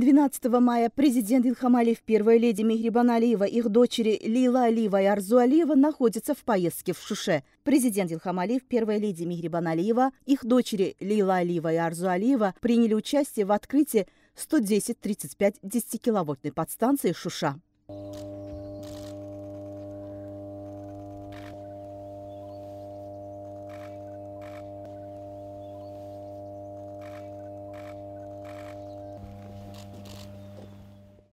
12 мая президент Илхам Алиев, первая леди Мигрибан Алиева, их дочери Лила Алиева и Арзу Алиева находятся в поездке в Шуше. Президент Илхам Алиев, первая леди Мигрибан Алиева, их дочери Лила Алиева и Арзу Алиева приняли участие в открытии 110-35 10-киловольтной подстанции «Шуша».